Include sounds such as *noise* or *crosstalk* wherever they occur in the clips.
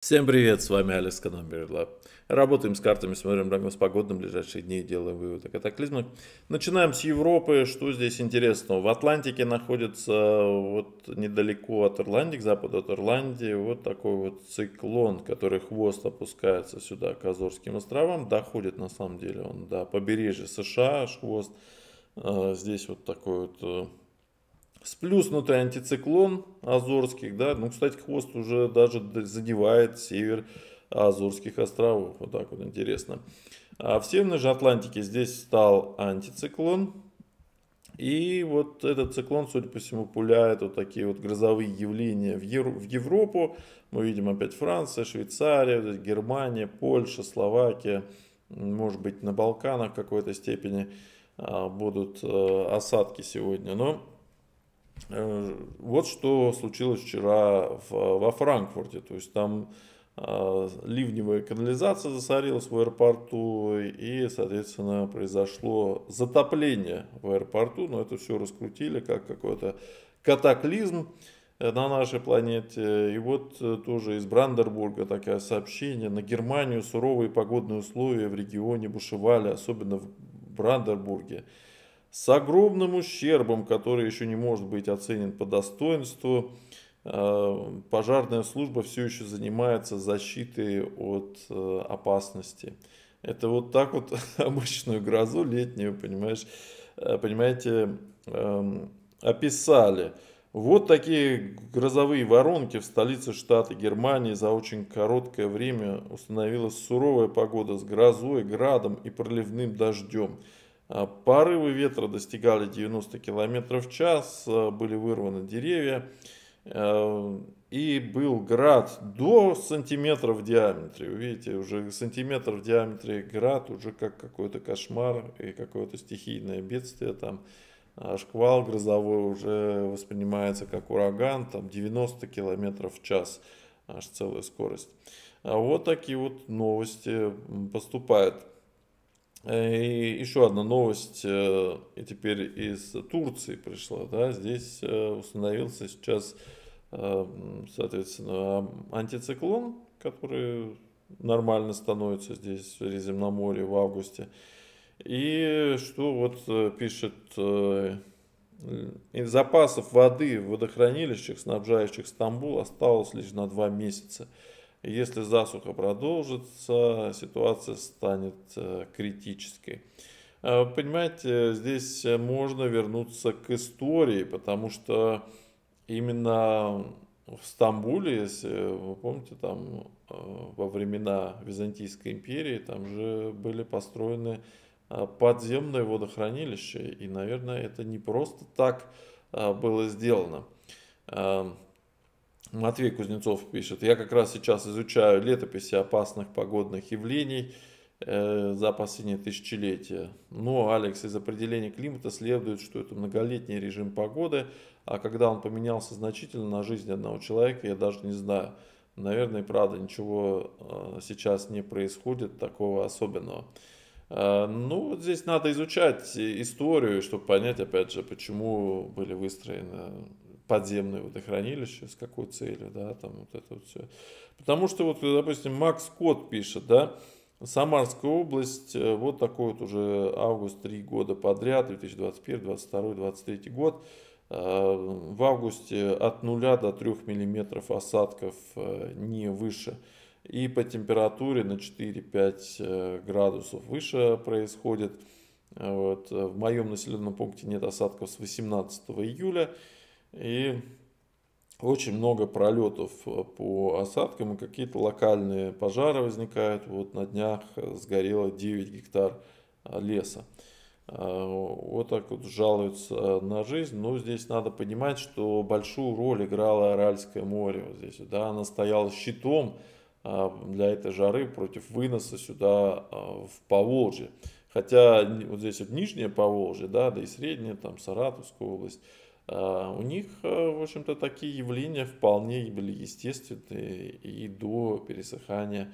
Всем привет, с вами Алекс Канамберлаб. Работаем с картами, смотрим прогноз погоды на ближайшие дни делаем выводы о Начинаем с Европы. Что здесь интересного? В Атлантике находится вот недалеко от Ирландии, к западу от Ирландии, вот такой вот циклон, который хвост опускается сюда, к Азорским островам. Доходит на самом деле он до побережья США, хвост. А, здесь вот такой вот э, Сплюснутый антициклон Азорских, да, ну, кстати, хвост уже даже задевает север Азорских островов, вот так вот интересно. А в Северной же Атлантике здесь стал антициклон, и вот этот циклон, судя по всему, пуляет вот такие вот грозовые явления в, Ев в Европу. Мы видим опять Франция, Швейцария, Германия, Польша, Словакия, может быть, на Балканах в какой-то степени а, будут э, осадки сегодня, но Э, вот что случилось вчера в, во Франкфурте. То есть там э, ливневая канализация засорилась в аэропорту и, соответственно, произошло затопление в аэропорту. Но это все раскрутили как какой-то катаклизм э, на нашей планете. И вот э, тоже из Брандербурга такое сообщение. На Германию суровые погодные условия в регионе бушевали, особенно в Брандербурге с огромным ущербом, который еще не может быть оценен по достоинству. Э, пожарная служба все еще занимается защитой от э, опасности. Это вот так вот *laughs* обычную грозу летнюю, понимаешь, э, понимаете, эм, описали. Вот такие грозовые воронки в столице штата Германии за очень короткое время установилась суровая погода с грозой, градом и проливным дождем. А, порывы ветра достигали 90 км в час, а, были вырваны деревья а, и был град до сантиметра в диаметре. Вы видите, уже сантиметр в диаметре град, уже как какой-то кошмар и какое-то стихийное бедствие. Там шквал грозовой уже воспринимается как ураган, там 90 км в час, аж целая скорость. Вот такие вот новости поступают. Э, и еще одна новость, э, и теперь из Турции пришла, да, здесь э, установился сейчас, соответственно, антициклон, который нормально становится здесь в Средиземноморье в августе. И что вот пишет запасов воды в водохранилищах, снабжающих Стамбул, осталось лишь на два месяца. Если засуха продолжится, ситуация станет э, критической. Э, понимаете, здесь можно вернуться к истории, потому что именно в Стамбуле, если вы помните, там э, во времена Византийской империи, там же были построены подземные водохранилища, И, наверное, это не просто так было сделано. Матвей Кузнецов пишет, я как раз сейчас изучаю летописи опасных погодных явлений э, за последние тысячелетия. Но, Алекс, из определения климата следует, что это многолетний режим погоды, а когда он поменялся значительно на жизнь одного человека, я даже не знаю. Наверное, правда, ничего э, сейчас не происходит такого особенного. Э, ну, здесь надо изучать историю, чтобы понять, опять же, почему были выстроены подземные водохранилища, с какой целью, да, там вот это вот все. Потому что вот, допустим, Макс Кот пишет, да, Самарская область, э, вот такой вот уже август, три года подряд, 2021, 2022, 2023 год, э, в августе от 0 до 3 миллиметров осадков э, не выше. И по температуре на 4-5 градусов выше происходит. Вот. В моем населенном пункте нет осадков с 18 июля. И очень много пролетов э, по осадкам и какие-то локальные пожары возникают. Вот на днях э, сгорело 9 гектар э, леса. Вот так вот жалуются на жизнь. Но здесь надо понимать, что большую роль играло Аральское море. Вот здесь, да, она стояла щитом для этой жары против выноса сюда в Поволжье. Хотя вот здесь вот нижнее Поволжье, да, да и среднее, там Саратовская область, а, у них, э, в общем-то, такие явления вполне были естественны и до пересыхания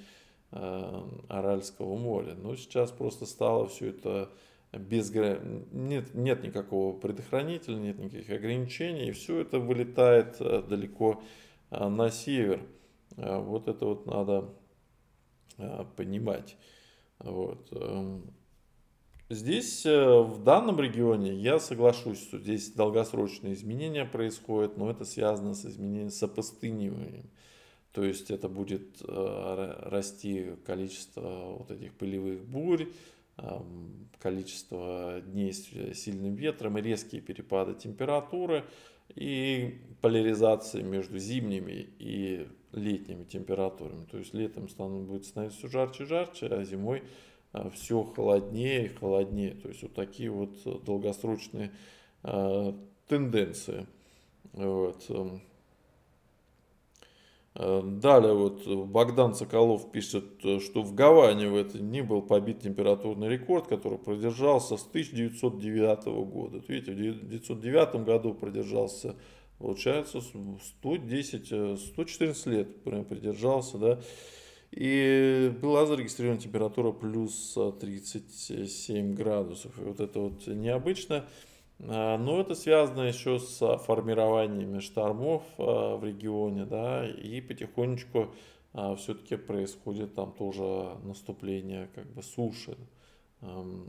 э, Аральского моря. Но сейчас просто стало все это без нет, нет никакого предохранителя, нет никаких ограничений, и все это вылетает э, далеко на север. А, вот это вот надо понимать. Вот. Эм, Здесь, э, в данном регионе, я соглашусь, что здесь долгосрочные изменения происходят, но это связано с изменением, с опустыниванием. То есть это будет э, расти количество вот этих пылевых бурь, количество дней с э, сильным ветром и резкие перепады температуры и поляризация между зимними и летними температурами. То есть летом станут будет становиться все жарче и жарче, а зимой Э, все холоднее и холоднее. То есть вот такие вот э, долгосрочные э, тенденции. Вот. Эм. Далее вот Богдан Соколов пишет, что в Гаване в этот дни был побит температурный рекорд, который продержался с 1909 года. видите, в 1909 году продержался, получается, 110, 114 лет прям продержался, да. И была зарегистрирована температура плюс 37 градусов. И вот это вот необычно. А, но это связано еще с формированиями штормов а, в регионе, да, и потихонечку а, все-таки происходит там тоже наступление как бы суши,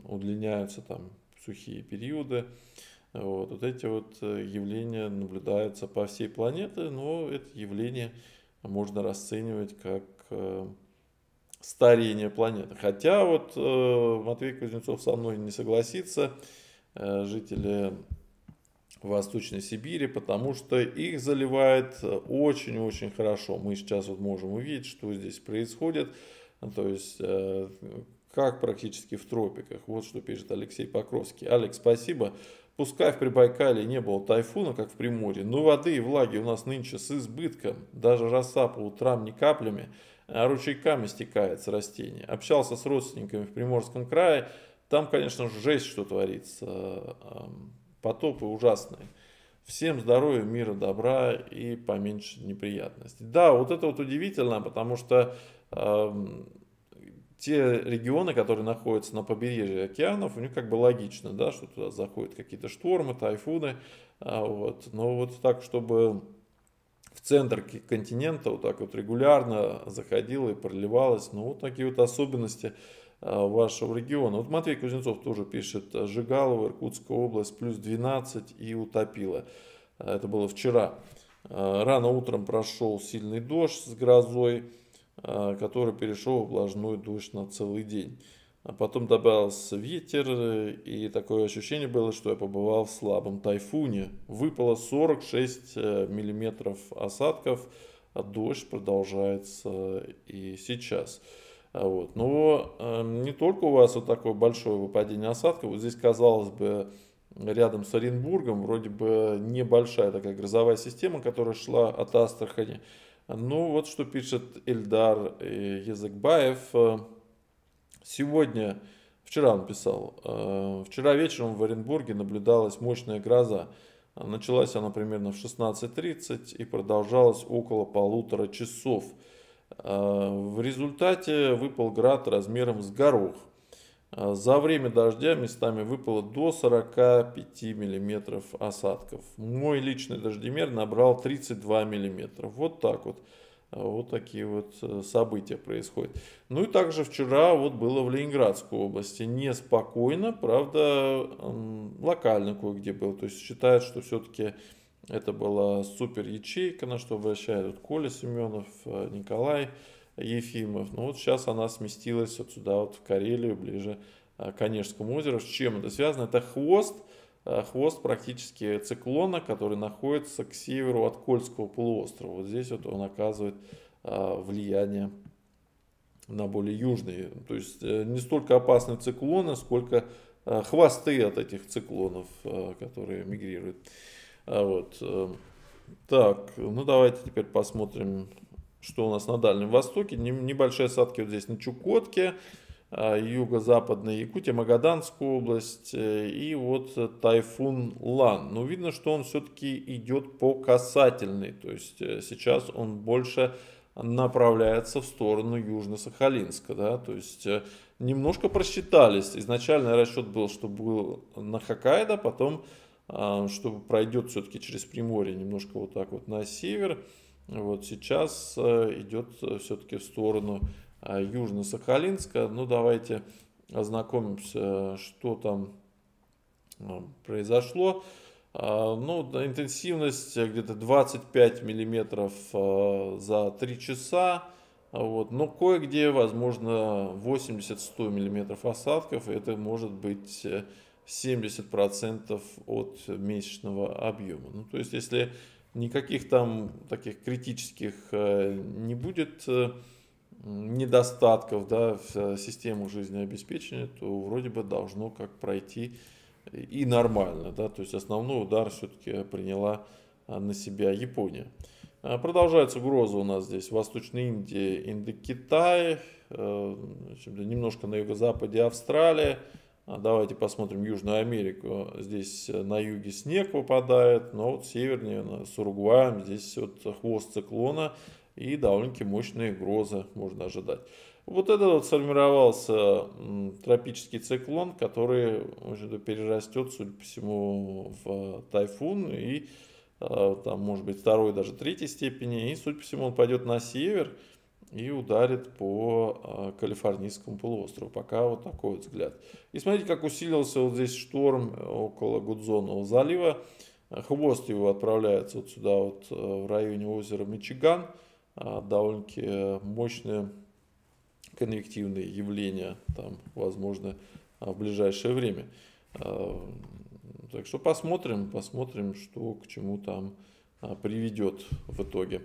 удлиняются там сухие периоды. Вот, вот эти вот явления наблюдаются по всей планете, но это явление можно расценивать как Э, старения планеты. Хотя вот э, Матвей Кузнецов со мной не согласится, э, жители Восточной Сибири, потому что их заливает очень-очень хорошо. Мы сейчас вот можем увидеть, что здесь происходит, ну, то есть как практически в тропиках. Вот что пишет Алексей Покровский. Алекс, спасибо. Пускай в Прибайкале не было тайфуна, как в Приморье, но воды и влаги у нас нынче с избытком. Даже роса по утрам не каплями. А ручейками стекается растение. Общался с родственниками в Приморском крае, там, конечно, жесть, что творится. Потопы ужасные. Всем здоровья, мира, добра и поменьше неприятностей. Да, вот это вот удивительно, потому что те регионы, которые находятся на побережье океанов, у них как бы логично, да, что туда заходят какие-то штормы, тайфуны, а вот. но вот так, чтобы в центр континента вот так вот регулярно заходила и проливалась. Ну, вот такие вот особенности э, вашего региона. Вот Матвей Кузнецов тоже пишет, э, Жигалова, Иркутская область, плюс 12 и утопила. Э, это было вчера. Рано утром прошел сильный дождь с грозой, который перешел в влажную дождь на целый день. А потом добавился ветер, и такое ощущение было, что я побывал в слабом тайфуне. Выпало 46 э, миллиметров осадков, а дождь продолжается и сейчас. А вот. Но э, не только у вас вот такое большое выпадение осадков. Вот здесь, казалось бы, рядом с Оренбургом вроде бы небольшая такая грозовая система, которая шла от Астрахани. Ну вот что пишет Эльдар э, Языкбаев. Э, Сегодня, вчера он писал, э, вчера вечером в Оренбурге наблюдалась мощная гроза. Началась она примерно в 16.30 и продолжалась около полутора часов. Э, в результате выпал град размером с горох. Э, за время дождя местами выпало до 45 мм осадков. Мой личный дождемер набрал 32 мм. Вот так вот. Вот такие вот э, события происходят. Ну и также вчера вот было в Ленинградской области неспокойно, правда, локально кое-где было. То есть считают, что все-таки это была супер ячейка, на что обращают вот Коля Семенов, э, Николай Ефимов. Ну вот сейчас она сместилась вот сюда, вот в Карелию, ближе э, к Онежскому озеру. С чем это связано? Это хвост Э, хвост практически циклона, который находится к северу от Кольского полуострова. Вот здесь вот он оказывает э, влияние на более южные. То есть э, не столько опасные циклоны, а сколько хвосты от этих циклонов, которые мигрируют. А вот. Так, ну давайте теперь посмотрим, что у нас на Дальнем Востоке. Небольшие осадки вот здесь на Чукотке. Э, юго западной Якутии, Магаданскую область э, и вот тайфун Лан. Но ну, видно, что он все-таки идет по касательной, то есть э, сейчас он больше направляется в сторону Южно-Сахалинска, да, то есть немножко просчитались. Изначально расчет был, что был на Хоккайдо, потом что пройдет все-таки через Приморье, немножко вот так вот на север. Вот сейчас идет все-таки в сторону а, Южно-Сахалинска. Ну, давайте ознакомимся, что там а, произошло. А, ну, интенсивность где-то 25 миллиметров за 3 часа. Вот. Но кое-где, возможно, 80-100 миллиметров осадков. Это может быть 70% э, от месячного объема. Ну, то есть, если никаких там таких критических э, не будет э, недостатков да, в систему жизнеобеспечения, то вроде бы должно как пройти и нормально. Да? То есть основной удар все-таки приняла а, на себя Япония. А, продолжается угроза у нас здесь в Восточной Индии, Индокитае, э, немножко на юго-западе Австралия. А, давайте посмотрим Южную Америку. Здесь э, на юге снег выпадает, но вот севернее, с Уругваем, здесь вот хвост циклона – и довольно-таки мощные грозы можно ожидать. Вот это вот сформировался тропический циклон, который перерастет, судя по всему, в тайфун и э, там, может быть, второй, даже третьей степени. И, судя по всему, он пойдет на север и ударит по а, Калифорнийскому полуострову. Пока вот такой вот взгляд. И смотрите, как усилился вот здесь шторм около Гудзонного залива. Хвост его отправляется вот сюда, вот э, в районе озера Мичиган – а, довольно-таки э, мощные конвективные явления, там, возможно, а, в ближайшее время. А, так что посмотрим, посмотрим, что к чему там приведет в итоге.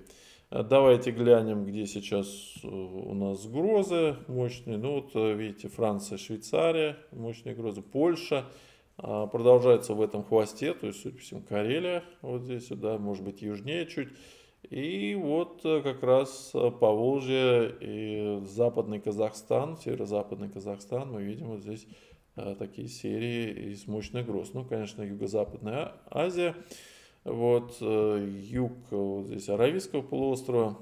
Давайте глянем, где сейчас э, у нас грозы мощные. Ну вот э, видите, Франция, Швейцария, мощные грозы, Польша. Продолжается в этом хвосте, то есть, судя по всему, Карелия вот здесь, да, может быть, южнее чуть. И вот э, как раз э, Поволжье и западный Казахстан, северо-западный Казахстан, мы видим вот здесь э, такие серии из мощных гроз. Ну, конечно, Юго-Западная Азия, вот юг вот здесь Аравийского полуострова,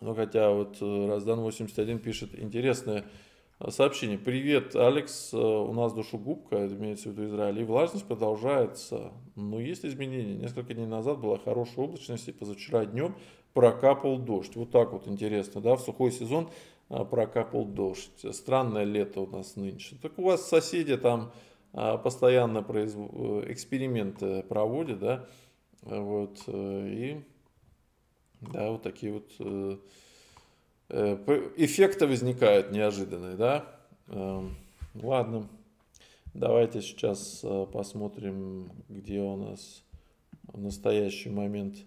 ну, хотя вот Раздан 81 пишет интересное сообщение. Привет, Алекс, э, у нас душегубка, это имеется в виду Израиль, и влажность продолжается, но есть изменения. Несколько дней назад была хорошая облачность, и позавчера днем прокапал дождь. Вот так вот интересно, да, в сухой сезон э, прокапал дождь. Странное лето у нас нынче. Так у вас соседи там э, постоянно произ... эксперименты проводят, да, вот, и, да, вот такие вот Э, эффекты возникают неожиданные, да? Эм, ладно, давайте сейчас э, посмотрим, где у нас в настоящий момент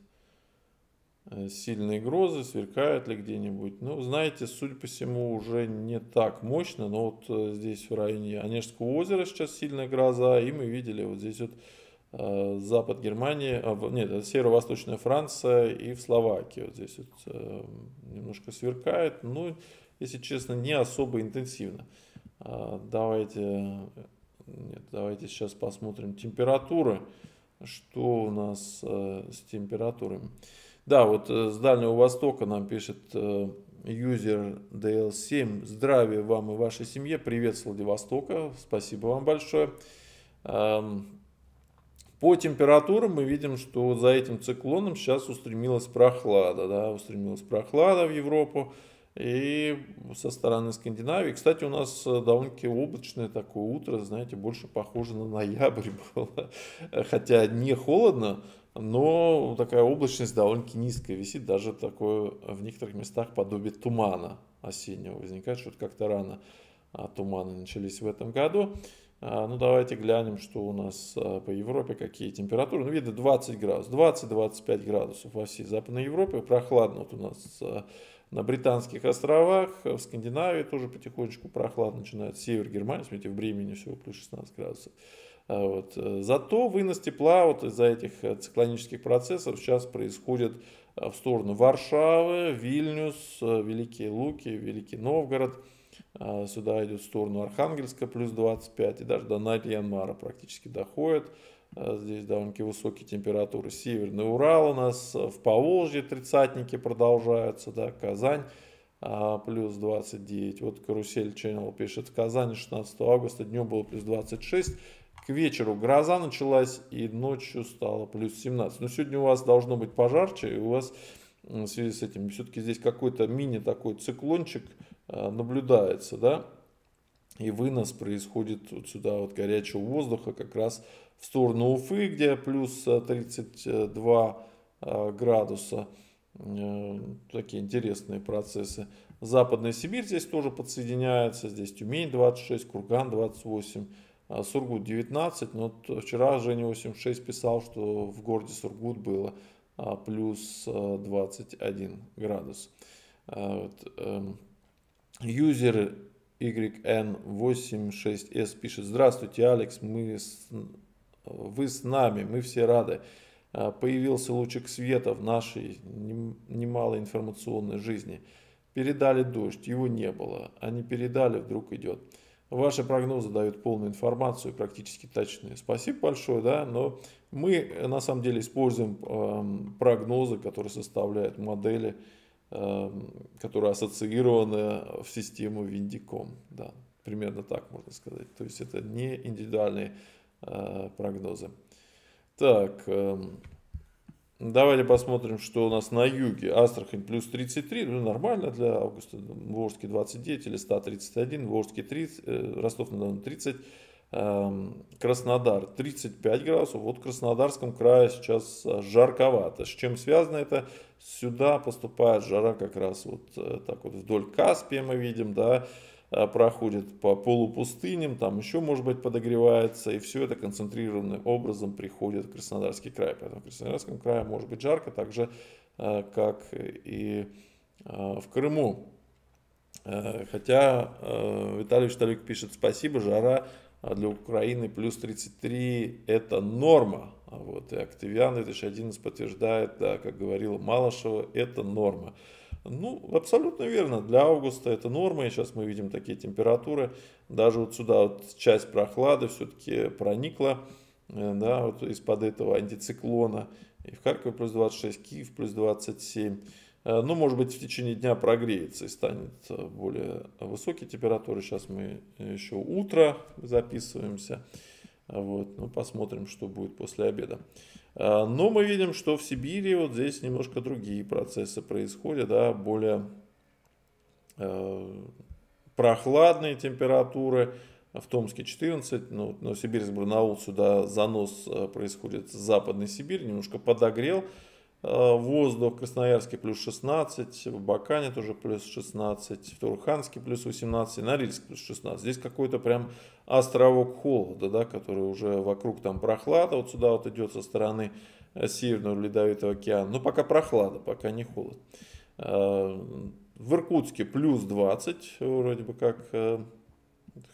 э, сильные грозы, сверкают ли где-нибудь. Ну, знаете, судя по всему, уже не так мощно, но вот здесь в районе Онежского озера сейчас сильная гроза, и мы видели вот здесь вот Э, запад Германии, а, нет, северо-восточная Франция и в Словакии. Вот здесь вот э, немножко сверкает, но, если честно, не особо интенсивно. А, давайте, нет, давайте сейчас посмотрим температуры, что у нас э, с температурами. Да, вот с Дальнего Востока нам пишет юзер DL7. Здравия вам и вашей семье. Привет с Владивостока. Спасибо вам большое. Эм, по температурам мы видим, что вот за этим циклоном сейчас устремилась прохлада, да, устремилась прохлада в Европу и со стороны Скандинавии. Кстати, у нас э, довольно-таки облачное такое утро, знаете, больше похоже на ноябрь *laughs* было, хотя не холодно, но такая облачность довольно-таки низкая висит, даже такое в некоторых местах подобие тумана осеннего возникает, что-то как-то рано а туманы начались в этом году. А, ну, давайте глянем, что у нас а, по Европе, какие температуры. Ну, видно, 20 градусов, 20-25 градусов во всей Западной Европе. Прохладно вот у нас а, на Британских островах, в Скандинавии тоже потихонечку прохладно начинает. Север Германии, смотрите, в Бремене всего плюс 16 градусов. Вот. Э, зато вынос тепла вот из-за этих э, циклонических процессов сейчас происходит в сторону Варшавы, Вильнюс, э, Великие Луки, Великий Новгород – а сюда идет в сторону Архангельска плюс 25 и даже до Найт-Янмара практически доходит. А здесь довольно-таки высокие температуры. Северный Урал у нас а, в Поволжье тридцатники продолжаются, да, Казань плюс 29. Вот карусель Channel пишет, в Казани 16 августа днем было плюс 26, к вечеру гроза началась и ночью стало плюс 17. Но сегодня у вас должно быть пожарче, и у вас в связи с этим. Все-таки здесь какой-то мини такой циклончик э, наблюдается, да, и вынос происходит вот сюда вот горячего воздуха как раз в сторону Уфы, где плюс 32 э, э, градуса. Такие интересные процессы. Западная Сибирь здесь тоже подсоединяется. Здесь Тюмень 26, Курган 28, Сургут 19. Но ну вот вчера Женя 86 писал, что в городе Сургут было а, плюс 21 а, градус. А, вот. Эм, юзер YN86S пишет, здравствуйте, Алекс, мы с... вы с нами, мы все рады. Появился лучик света в нашей немало информационной жизни. Передали дождь, его не было. Они передали, вдруг идет. Ваши прогнозы дают полную информацию, практически точные. Спасибо большое, да, но мы э, на самом деле используем эм, прогнозы, которые составляют модели, эм, которые ассоциированы в систему Windicom, Да, примерно так можно сказать. То есть это не индивидуальные э, прогнозы. Так, эм, Давайте посмотрим, что у нас на юге. Астрахань плюс 33, ну, нормально для августа. Волжский 29 или 131, Волжский 30, Ростов-на-Дону 30, эм, Краснодар 35 градусов. Вот в Краснодарском крае сейчас жарковато. С чем связано это? Сюда поступает жара как раз вот э, так вот вдоль Каспия мы видим, да, Э, проходит по полупустыням, там еще, может быть, подогревается, и все это концентрированным образом приходит в Краснодарский край. Поэтому в Краснодарском крае может быть жарко, так же, э, как и э, в Крыму. Хотя Виталий Шталюк пишет «Спасибо, жара а, для Украины плюс 33 – это норма». Вот, и Октавиан 2011 подтверждает, да, как говорил Малышева, это норма. Ну, абсолютно верно. Для августа это норма, и сейчас мы видим такие температуры. Даже вот сюда вот часть прохлады все-таки проникла, э, да, вот из-под этого антициклона. И в Харькове плюс 26, Киев плюс 27. Э, ну, может быть, в течение дня прогреется и станет э, более высокие температуры. Сейчас мы еще утро записываемся. Вот, ну, посмотрим, что будет после обеда. А, но мы видим, что в Сибири вот здесь немножко другие процессы происходят, да, более э, прохладные температуры, в Томске 14, ну, Новосибирск, Барнаул, сюда занос э, происходит с Сибирь немножко подогрел, Э, воздух, Красноярске плюс 16, в Бакане тоже плюс 16, в Турханске плюс 18, Норильск плюс 16. Здесь какой-то прям островок холода, да, который уже вокруг там прохлада, вот сюда вот идет со стороны э, Северного Ледовитого океана. Но пока прохлада, пока не холод. Э, в Иркутске плюс 20, вроде бы как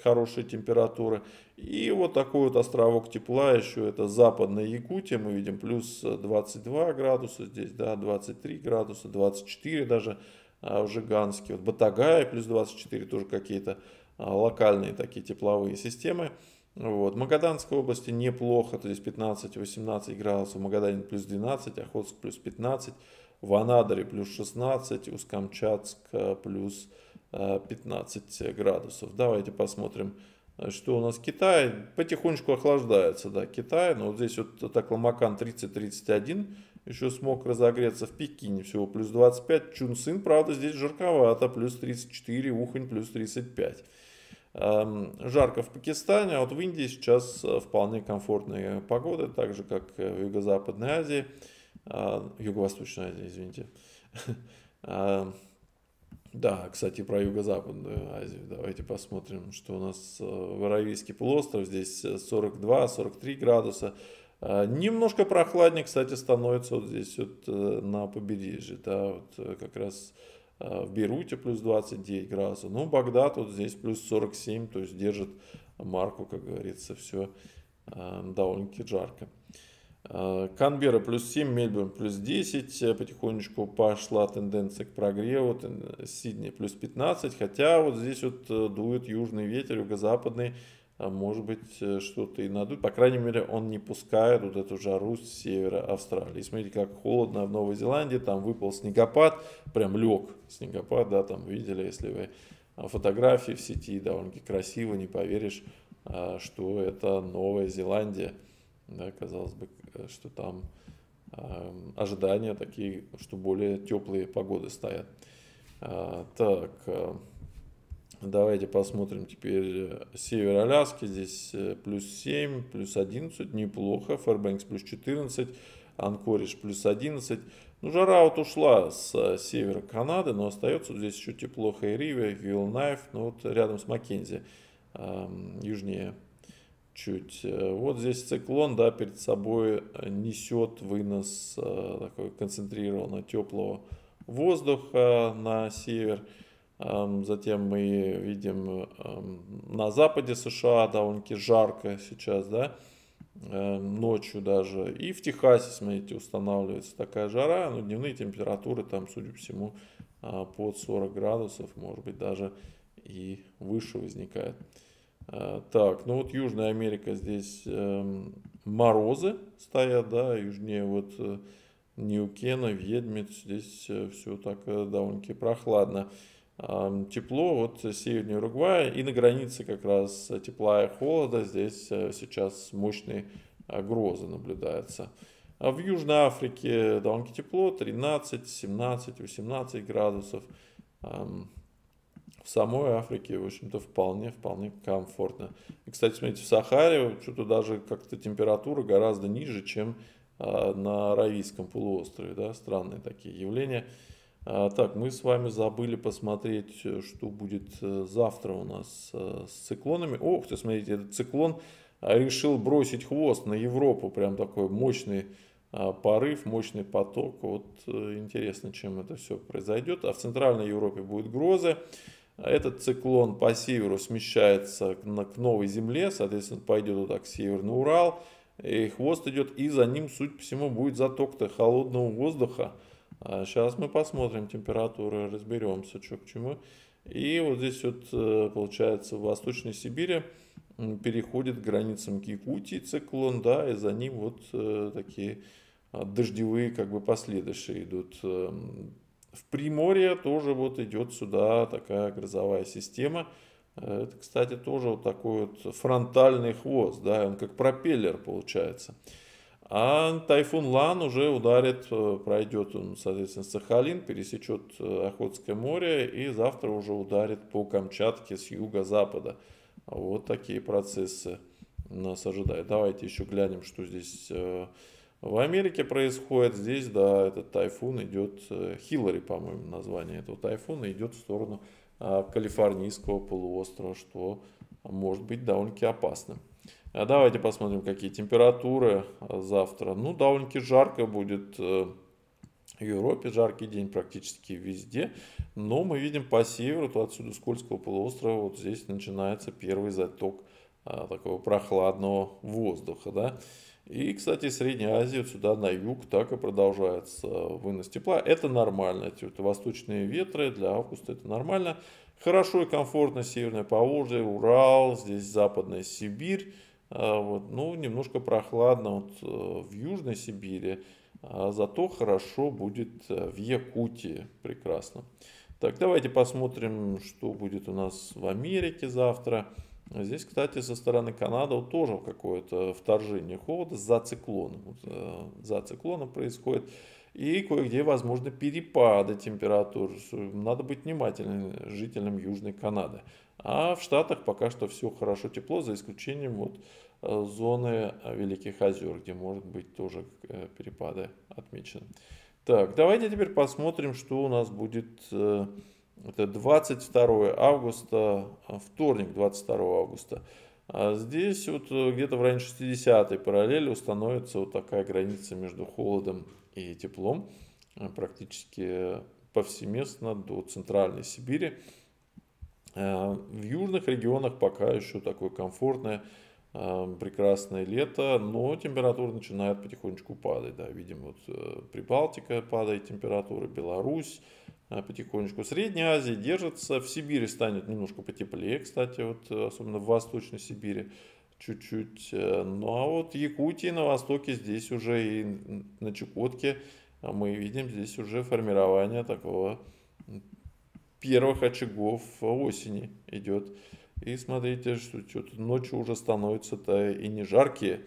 хорошие температуры. И вот такой вот островок тепла еще, это западная Якутия, мы видим плюс 22 градуса здесь, да, 23 градуса, 24 даже а, в Жиганске. Вот Батагая плюс 24, тоже какие-то а, локальные такие тепловые системы. Вот. Магаданской области неплохо, то есть 15-18 градусов, Магадан плюс 12, Охотск плюс 15, в Анадыре плюс 16, Ускамчатск а, плюс 15. 15 э, градусов. Давайте посмотрим, э, что у нас Китай. Потихонечку охлаждается, да, Китай. Но вот здесь вот так Ламакан 30-31 еще смог разогреться. В Пекине всего плюс 25. Чунцин, правда, здесь жарковато. Плюс 34, Ухань плюс 35. Эм, жарко в Пакистане, а вот в Индии сейчас э, вполне комфортная погода, так же как в Юго-Западной Азии, Юго-Восточной Азии, извините. *laughs* Эм, да, кстати, про Юго-Западную Азию. Давайте посмотрим, что у нас э, в Аравийский полуостров. Здесь 42-43 э, градуса. Э, немножко прохладнее, кстати, становится вот здесь вот на побережье. Да, вот как раз в Бейруте плюс 29 градусов. Ну, Багдад вот здесь плюс 47, то есть держит марку, как говорится, все довольно-таки жарко. Э, Канбера плюс 7, Мельбурн плюс 10, э, потихонечку пошла тенденция к прогреву, Сидни плюс 15, хотя вот здесь вот э, дует южный ветер, юго-западный, а может быть что-то и надуть, по крайней мере он не пускает вот эту жару с севера Австралии. смотрите, как холодно в Новой Зеландии, там выпал снегопад, прям лег снегопад, да, там видели, если вы фотографии в сети довольно-таки красиво, не поверишь, что это Новая Зеландия да, казалось бы, Э, что там э, ожидания такие, что более теплые погоды стоят. А, так, э, давайте посмотрим теперь север Аляски. Здесь плюс 7, плюс 11, неплохо. Фэрбэнкс плюс 14, Анкоридж плюс 11. Ну, жара вот ушла с севера Канады, но остается здесь еще тепло Хайрива, Вилнайф, ну вот рядом с Маккензи, южнее чуть. Э, вот здесь циклон, да, перед собой э, несет вынос э, такой концентрированного теплого воздуха на север. Эм, затем мы видим эм, на западе США довольно-таки жарко сейчас, да, эм, ночью даже. И в Техасе, смотрите, устанавливается такая жара, но ну, дневные температуры там, судя по всему, под 40 градусов, может быть, даже и выше возникает а, так, ну вот Южная Америка здесь эм, морозы стоят, да, южнее вот э, Ньюкена, Ведмит, здесь э, все так э, довольно-таки прохладно. Тепло вот севернее Уругвая и на границе как раз тепла и холода здесь сейчас мощные грозы наблюдаются. А в Южной Африке довольно-таки тепло, 13, 17, 18 градусов в самой Африке, в общем-то, вполне, вполне комфортно. И, кстати, смотрите, в Сахаре что-то даже как-то температура гораздо ниже, чем э, на Аравийском полуострове, да, странные такие явления. А, так, мы с вами забыли посмотреть, э, что будет э, завтра у нас э, с циклонами. Ох ты, смотрите, этот циклон а, решил бросить хвост на Европу, прям такой мощный а, порыв, мощный поток. Вот интересно, чем это все произойдет. А в Центральной Европе будут грозы. А этот циклон по северу смещается к новой земле, соответственно, пойдет вот так северный Урал, и хвост идет, и за ним, суть по всему, будет заток-то холодного воздуха. Сейчас а мы посмотрим температуры, разберемся, что к чему. И вот здесь вот, э, получается, в Восточной Сибири переходит к границам Якутии циклон, да, и за ним вот э, такие а, дождевые как бы последующие идут эм, в Приморье тоже вот идет сюда такая грозовая система. Э, это, кстати, тоже вот такой вот фронтальный хвост, да, он как пропеллер получается. А тайфун Лан уже ударит, э, пройдет он, соответственно, Сахалин, пересечет э, Охотское море и завтра уже ударит по Камчатке с юго-запада. Вот такие процессы нас ожидают. Давайте еще глянем, что здесь в Америке происходит, здесь, да, этот тайфун идет, э, Хиллари, по-моему, название этого тайфуна, идет в сторону а, Калифорнийского полуострова, что может быть довольно-таки опасным. А давайте посмотрим, какие температуры а, завтра. Ну, довольно-таки жарко будет э, в Европе, жаркий день практически везде. Но мы видим по северу, то отсюда Скользкого полуострова, вот здесь начинается первый заток такого прохладного воздуха. Да? И, кстати, Средняя Азия сюда на юг так и продолжается вынос тепла. Это нормально. Эти вот восточные ветры для августа это нормально. Хорошо и комфортно Северное Поволжье, Урал, здесь Западная Сибирь. А, вот, ну, немножко прохладно вот, э, в Южной Сибири, а зато хорошо будет э, в Якутии. Прекрасно. Так, давайте посмотрим, что будет у нас в Америке завтра. Здесь, кстати, со стороны Канады тоже какое-то вторжение холода за циклоном. Э, за циклоном происходит. И кое-где возможны перепады температур. Надо быть внимательным жителям Южной Канады. А в Штатах пока что все хорошо тепло, за исключением вот э, зоны э, Великих озер, где может быть тоже перепады отмечены. Так, давайте теперь посмотрим, что у нас будет это 22 августа, а, вторник 22 августа. А здесь вот э, где-то в районе 60 параллели установится вот такая граница между холодом и теплом э, практически повсеместно до Центральной Сибири. Э, в южных регионах пока еще такое комфортное, прекрасное лето, но температура начинает потихонечку падать. Да. Видим, вот Прибалтика падает температура, Беларусь, Э, потихонечку. Средняя Азия держится, в Сибири станет немножко потеплее, кстати, вот э, особенно в Восточной Сибири чуть-чуть. Э, ну а вот Якутии на востоке здесь уже и на Чукотке а мы видим здесь уже формирование такого первых очагов осени идет. И смотрите, что что-то ночью уже становится-то и не жаркие.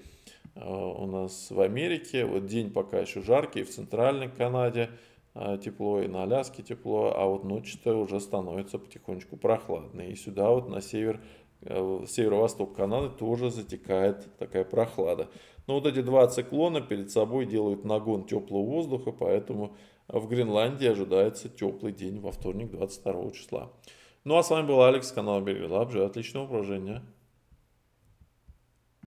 У нас в Америке, вот день пока еще жаркий, в Центральной Канаде – а, тепло, и на Аляске тепло, а вот ночью-то уже становится потихонечку прохладно. И сюда вот на север, э, северо-восток Канады тоже затекает такая прохлада. Но ну, вот эти два циклона перед собой делают нагон теплого воздуха, поэтому в Гренландии ожидается теплый день во вторник 22 числа. Ну а с вами был Алекс, канал Берег Лабжи. Отличного прожения.